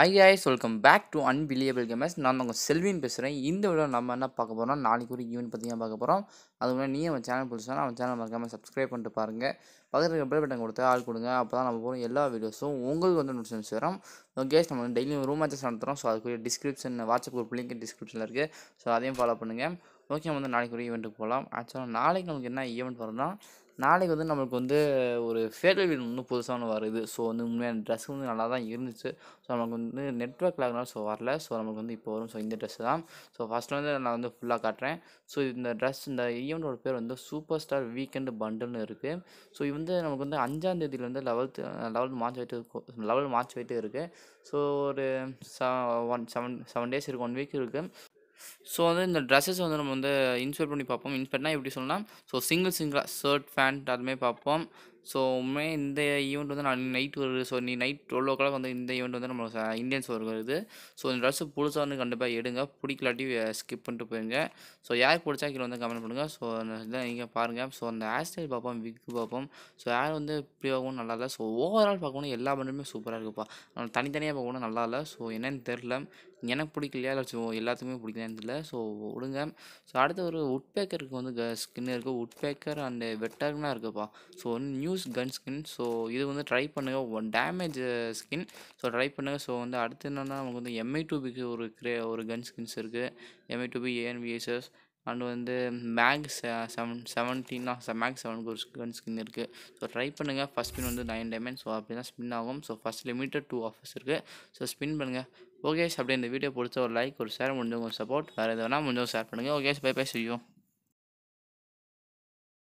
I guys welcome back to unbelievable gamers நான் உங்கள் செல்வின் பேசுகிறேன் இந்த விட நம்ம என்ன பார்க்க போகிறோம் நாளைக்கு ஒரு ஈவெண்ட் பற்றி தான் பார்க்க போகிறோம் அது முன்னாடி நீ அவன் சேனல் புதுசாக அவன் சேனல் மறக்காமல் சப்ஸ்கிரைப் பண்ணிட்டு பாருங்கள் பக்கத்தில் பெல் பட்டன் கொடுத்து ஆள் கொடுங்க அப்போ தான் நம்ம போகிறோம் எல்லா வீடியோஸும் உங்களுக்கு வந்து நோட்டிஃபிகேஷன்ஸ் வரும் கேஸ் நம்ம டெய்லியும் ரூம் மேட்சஸ் நடத்துகிறோம் ஸோ அதுக்குரிய டிஸ்கிரிப்ஷன் வாட்ஸ்அப் குரூப் லிங்க் டிஸ்கிரிப்ஷனில் இருக்குது ஸோ அதையும் ஃபாலோ பண்ணுங்கள் ஓகே வந்து நாளைக்கு ஒரு ஈவெண்ட்டுக்கு போகலாம் ஆக்சுவலாக நாளைக்கு நமக்கு என்ன ஈவெண்ட் வரும்னா நாளைக்கு வந்து நம்மளுக்கு வந்து ஒரு ஃபேர்வெல் வீடு இன்னும் புதுசாக ஒன்று வருது ஸோ வந்து உண்மையான ட்ரெஸ் வந்து நல்லா தான் இருந்துச்சு ஸோ நமக்கு வந்து நெட்ஒர்க் லாக்னால ஸோ வரல ஸோ நமக்கு வந்து இப்போ வரும் ஸோ இந்த ட்ரெஸ் தான் ஸோ ஃபஸ்ட்டில் வந்து நான் வந்து ஃபுல்லாக காட்டுறேன் ஸோ இந்த ட்ரெஸ் இந்த ஈவெண்ட்டோட பேர் வந்து சூப்பர் ஸ்டார் வீக்கெண்டு பண்டல்னு இருக்குது ஸோ இது வந்து நமக்கு வந்து அஞ்சாம் வந்து லெவல்த்து லெவல் மார்ச் வயிட்டு லெவல் மார்ச் வயிட்டு இருக்குது ஸோ ஒரு ச ஒன் செவன் செவன் டேஸ் இருக்குது ஒன் வீக் இருக்குது ஸோ வந்து இந்த ட்ரெஸ்ஸஸ் வந்து நம்ம வந்து இன்ஸ்பெக்ட் பண்ணி பார்ப்போம் இன்ஸ்பெக்ட்னா எப்படி சொல்லலாம் ஸோ சிங்கிள் சிங்கிளாக ஷர்ட் ஃபேண்ட் அதுமாதிரி பார்ப்போம் ஸோ உண்மையே இந்த ஈவெண்ட் வந்து நான் நைட் வருது ஸோ நீ நைட் டுவெல் ஓ கிளாக் வந்து இந்த ஈவெண்ட் வந்து நம்ம இந்தியன்ஸ் வருது ஸோ இந்த ட்ரெஸ் புதுசாக வந்து கண்டிப்பாக எடுங்க பிடிக்கலாட்டி ஸ்கிப் பண்ணிட்டு போயிருங்க ஸோ யார் பிடிச்சா கீழே வந்து கமெண்ட் பண்ணுங்கள் ஸோ இதான் நீங்கள் பாருங்கள் ஸோ அந்த ஹேர் ஸ்டைல் பார்ப்போம் விக்கு பார்ப்போம் ஸோ யார் வந்து இப்படி பார்க்கணும் நல்லா இல்லை ஸோ ஓவரால் பார்க்கணும் எல்லா பண்ணுமே சூப்பராக இருக்குப்பா நம்ம தனித்தனியாக பார்க்கணும் நல்லா இல்லை ஸோ என்னென்னு தெரில எனக்கு பிடிக்கலையா இல்லை ஸோ எல்லாத்துக்குமே பிடிக்கலான்னு தெரியல ஸோ விடுங்க ஸோ அடுத்த ஒரு உட்பேக்கருக்கு வந்து ஸ்கின் இருக்குது உட்பேக்கர் அண்டு வெட்டர்னா இருக்குதுப்பா so new news gun skin so இது வந்து ட்ரை பண்ணுங்கள் one damage skin so try பண்ணுங்கள் ஸோ வந்து அடுத்து என்னென்னா நமக்கு வந்து எம்ஐ டூபிக்கு ஒரு கிரே ஒரு கன் ஸ்கின்ஸ் இருக்குது எம்ஐ டூபி ஏஎன்விஎஸ்எஸ் அண்ட் வந்து மேக் செவன் செவன்டீனா மேக் செவன் ஒரு கன் ஸ்கின் இருக்குது ஸோ ட்ரை பண்ணுங்கள் ஃபஸ்ட் ஸ்பின் வந்து நைன் டைமண்ட் ஸோ அப்படி தான் ஸ்பின் ஆகும் so first limited to offers இருக்குது ஸோ ஸ்பின் பண்ணுங்கள் ஓகே அப்படியே இந்த வீடியோ பிடிச்ச ஒரு லைக் ஒரு ஷேர் முடிஞ்சவங்க சப்போர்ட் வேறு எதுனா முடிஞ்சவங்க ஷேர் பண்ணுங்கள் ஓகே பை பை செய்யும்